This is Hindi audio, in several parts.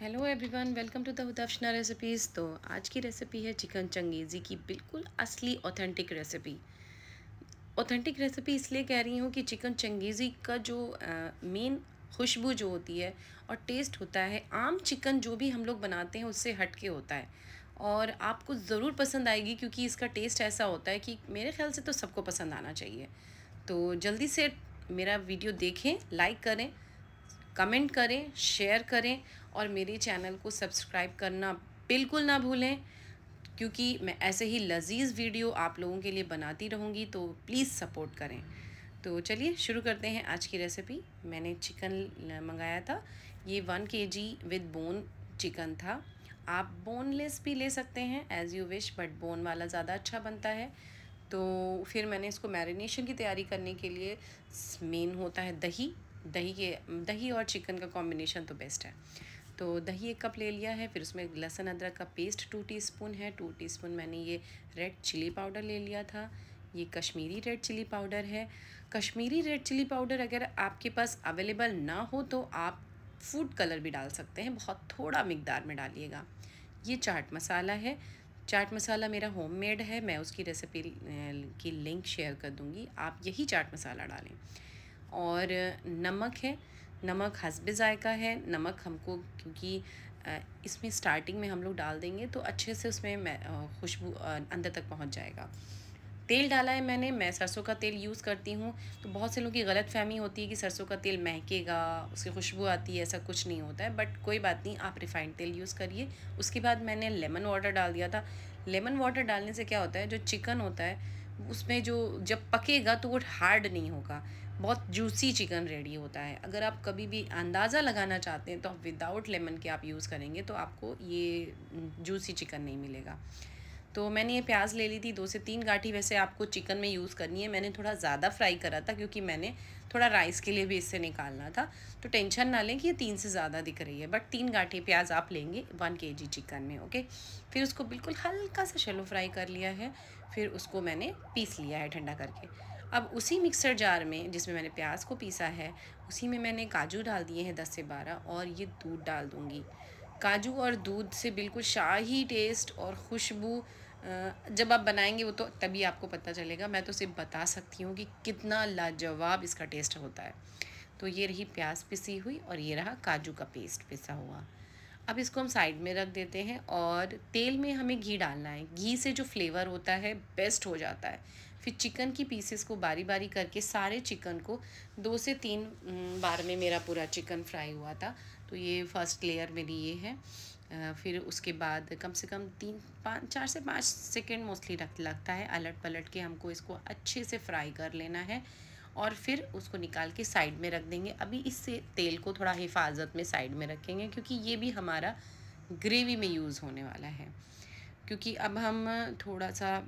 hello everyone welcome to the दफ्शना रेसिपीज़ तो आज की रेसिपी है चिकन चंगेज़ी की बिल्कुल असली ऑथेंटिक रेसिपी ऑथेंटिक रेसिपी इसलिए कह रही हूँ कि चिकन चंगेज़ी का जो मेन खुशबू जो होती है और टेस्ट होता है आम चिकन जो भी हम लोग बनाते हैं उससे हट के होता है और आपको ज़रूर पसंद आएगी क्योंकि इसका टेस्ट ऐसा होता है कि मेरे ख्याल से तो सबको पसंद आना चाहिए तो जल्दी से मेरा वीडियो देखें लाइक करें कमेंट करें शेयर करें और मेरे चैनल को सब्सक्राइब करना बिल्कुल ना भूलें क्योंकि मैं ऐसे ही लजीज वीडियो आप लोगों के लिए बनाती रहूँगी तो प्लीज़ सपोर्ट करें तो चलिए शुरू करते हैं आज की रेसिपी मैंने चिकन मंगाया था ये वन के जी विद बोन चिकन था आप बोनलेस भी ले सकते हैं as you wish but bone वाला ज़्यादा अच्छा बनता है तो फिर मैंने इसको मैरिनेशन की तैयारी करने के लिए मेन होता है दही दही के दही और चिकन का कॉम्बिनेशन तो बेस्ट है तो दही एक कप ले लिया है फिर उसमें लहसुन अदरक का पेस्ट टू टीस्पून है टू टीस्पून मैंने ये रेड चिली पाउडर ले लिया था ये कश्मीरी रेड चिली पाउडर है कश्मीरी रेड चिली पाउडर अगर आपके पास अवेलेबल ना हो तो आप फूड कलर भी डाल सकते हैं बहुत थोड़ा मकदार में डालिएगा ये चाट मसाला है चाट मसाला मेरा मेड है मैं उसकी रेसिपी की लिंक शेयर कर दूँगी आप यही चाट मसाला डालें और नमक है नमक हसब जायका है नमक हमको क्योंकि इसमें स्टार्टिंग में हम लोग डाल देंगे तो अच्छे से उसमें खुशबू अंदर तक पहुंच जाएगा तेल डाला है मैंने मैं सरसों का तेल यूज़ करती हूँ तो बहुत से लोगों की गलत फहमी होती है कि सरसों का तेल महकेगा उसकी खुशबू आती है ऐसा कुछ नहीं होता है बट कोई बात नहीं आप रिफाइंड तेल यूज़ करिए उसके बाद मैंने लेमन वाटर डाल दिया था लेमन वाटर डालने से क्या होता है जो चिकन होता है उसमें जो जब पकेगा तो वो हार्ड नहीं होगा बहुत जूसी चिकन रेडी होता है अगर आप कभी भी अंदाज़ा लगाना चाहते हैं तो आप विदाउट लेमन के आप यूज़ करेंगे तो आपको ये जूसी चिकन नहीं मिलेगा तो मैंने ये प्याज ले ली थी दो से तीन गाठी वैसे आपको चिकन में यूज़ करनी है मैंने थोड़ा ज़्यादा फ्राई करा था क्योंकि मैंने थोड़ा राइस के लिए भी इससे निकालना था तो टेंशन ना लें कि ये तीन से ज़्यादा दिख रही है बट तीन गाठी प्याज आप लेंगे वन के जी चिकन में ओके फिर उसको बिल्कुल हल्का सा शेलो फ्राई कर लिया है फिर उसको मैंने पीस लिया है ठंडा करके अब उसी मिक्सर जार में जिसमें मैंने प्याज को पीसा है उसी में मैंने काजू डाल दिए हैं दस से बारह और ये दूध डाल दूँगी काजू और दूध से बिल्कुल शाही टेस्ट और खुशबू जब आप बनाएंगे वो तो तभी आपको पता चलेगा मैं तो सिर्फ बता सकती हूँ कि कितना लाजवाब इसका टेस्ट होता है तो ये रही प्याज पिसी हुई और ये रहा काजू का पेस्ट पिसा हुआ अब इसको हम साइड में रख देते हैं और तेल में हमें घी डालना है घी से जो फ्लेवर होता है बेस्ट हो जाता है फिर चिकन की पीसेस को बारी बारी करके सारे चिकन को दो से तीन बार में मेरा पूरा चिकन फ्राई हुआ था तो ये फर्स्ट लेयर मेरी ये है फिर उसके बाद कम से कम तीन पाँच चार से पाँच सेकेंड मोस्टली रख लगता है अलट पलट के हमको इसको अच्छे से फ्राई कर लेना है और फिर उसको निकाल के साइड में रख देंगे अभी इससे तेल को थोड़ा हिफाजत में साइड में रखेंगे क्योंकि ये भी हमारा ग्रेवी में यूज़ होने वाला है क्योंकि अब हम थोड़ा सा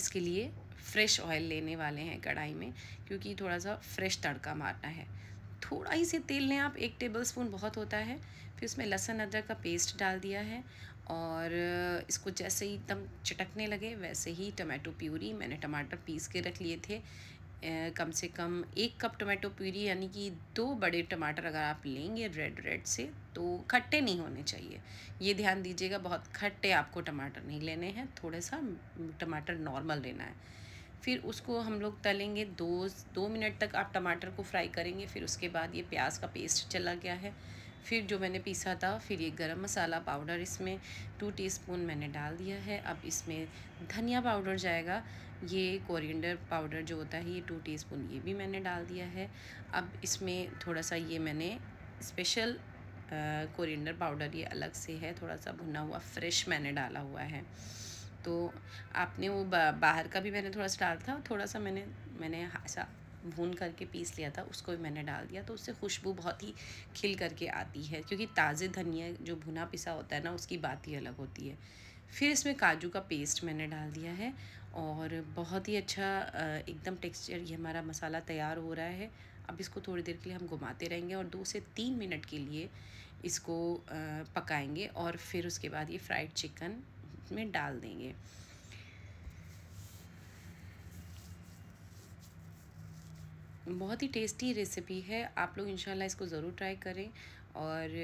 इसके लिए फ्रेश ऑयल लेने वाले हैं कढ़ाई में क्योंकि थोड़ा सा फ्रेश तड़का मारना है थोड़ा ही से तेल लें आप एक टेबल स्पून बहुत होता है फिर उसमें लहसुन अदरक का पेस्ट डाल दिया है और इसको जैसे ही एकदम चटकने लगे वैसे ही टमाटो प्यूरी मैंने टमाटर पीस के रख लिए थे कम से कम एक कप टमाटो प्यूरी यानी कि दो बड़े टमाटर अगर आप लेंगे रेड रेड से तो खट्टे नहीं होने चाहिए ये ध्यान दीजिएगा बहुत खट्टे आपको टमाटर नहीं लेने हैं थोड़ा सा टमाटर नॉर्मल लेना है फिर उसको हम लोग तलेंगे दो दो मिनट तक आप टमाटर को फ्राई करेंगे फिर उसके बाद ये प्याज का पेस्ट चला गया है फिर जो मैंने पीसा था फिर ये गरम मसाला पाउडर इसमें टू टीस्पून मैंने डाल दिया है अब इसमें धनिया पाउडर जाएगा ये कोरिएंडर पाउडर जो होता है ये टू टीस्पून ये भी मैंने डाल दिया है अब इसमें थोड़ा सा ये मैंने स्पेशल कोरिएंडर पाउडर ये अलग से है थोड़ा सा भुना हुआ फ्रेश मैंने डाला हुआ है तो आपने वो बाहर का भी मैंने थोड़ा सा डाला था थोड़ा सा मैंने मैंने ऐसा भून करके पीस लिया था उसको भी मैंने डाल दिया तो उससे खुशबू बहुत ही खिल करके आती है क्योंकि ताज़े धनिया जो भुना पिसा होता है ना उसकी बात ही अलग होती है फिर इसमें काजू का पेस्ट मैंने डाल दिया है और बहुत ही अच्छा एकदम टेक्सचर ये हमारा मसाला तैयार हो रहा है अब इसको थोड़ी देर के लिए हम घुमाते रहेंगे और दो से तीन मिनट के लिए इसको पकाएंगे और फिर उसके बाद ये फ्राइड चिकन में डाल देंगे बहुत ही टेस्टी रेसिपी है आप लोग इंशाल्लाह इसको ज़रूर ट्राई करें और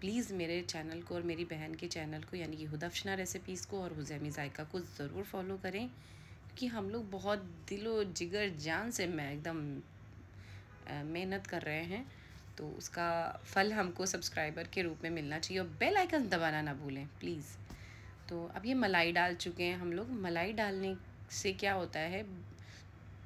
प्लीज़ मेरे चैनल को और मेरी बहन के चैनल को यानी कि हुदफशना रेसिपीज़ को और हुजैमी जायका को ज़रूर फॉलो करें क्योंकि हम लोग बहुत दिलो जिगर जान से मैं एकदम मेहनत कर रहे हैं तो उसका फल हमको सब्सक्राइबर के रूप में मिलना चाहिए और बेल आइकन दबाना ना भूलें प्लीज़ तो अब ये मलाई डाल चुके हैं हम लोग मलाई डालने से क्या होता है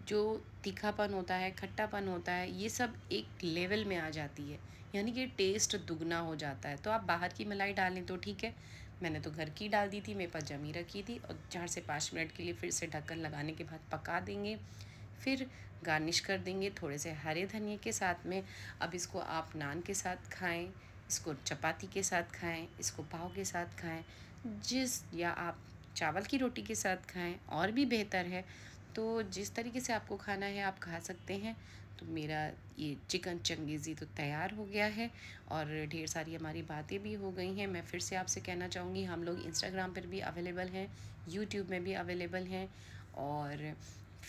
जो तीखापन होता है खट्टापन होता है ये सब एक लेवल में आ जाती है यानी कि टेस्ट दुगना हो जाता है तो आप बाहर की मलाई डालें तो ठीक है मैंने तो घर की डाल दी थी मेरे पास जमी रखी थी और चार से पाँच मिनट के लिए फिर से ढक्कन लगाने के बाद पका देंगे फिर गार्निश कर देंगे थोड़े से हरे धनिए के साथ में अब इसको आप नान के साथ खाएं इसको चपाती के साथ खाएं इसको पाव के साथ खाएं जिस या आप चावल की रोटी के साथ खाएं और भी बेहतर है तो जिस तरीके से आपको खाना है आप खा सकते हैं तो मेरा ये चिकन चंगेज़ी तो तैयार हो गया है और ढेर सारी हमारी बातें भी हो गई हैं मैं फिर से आपसे कहना चाहूँगी हम लोग इंस्टाग्राम पर भी अवेलेबल हैं यूट्यूब में भी अवेलेबल हैं और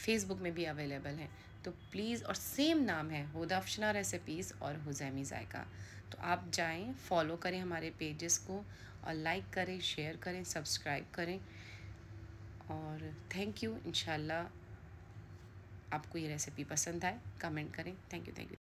फेसबुक में भी अवेलेबल हैं तो प्लीज़ और सेम नाम है हुदा अफशना रेसिपीज़ और हुजैमी जायका तो आप जाएं फॉलो करें हमारे पेजेस को और लाइक करें शेयर करें सब्सक्राइब करें और थैंक यू इन आपको ये रेसिपी पसंद आए कमेंट करें थैंक यू थैंक यू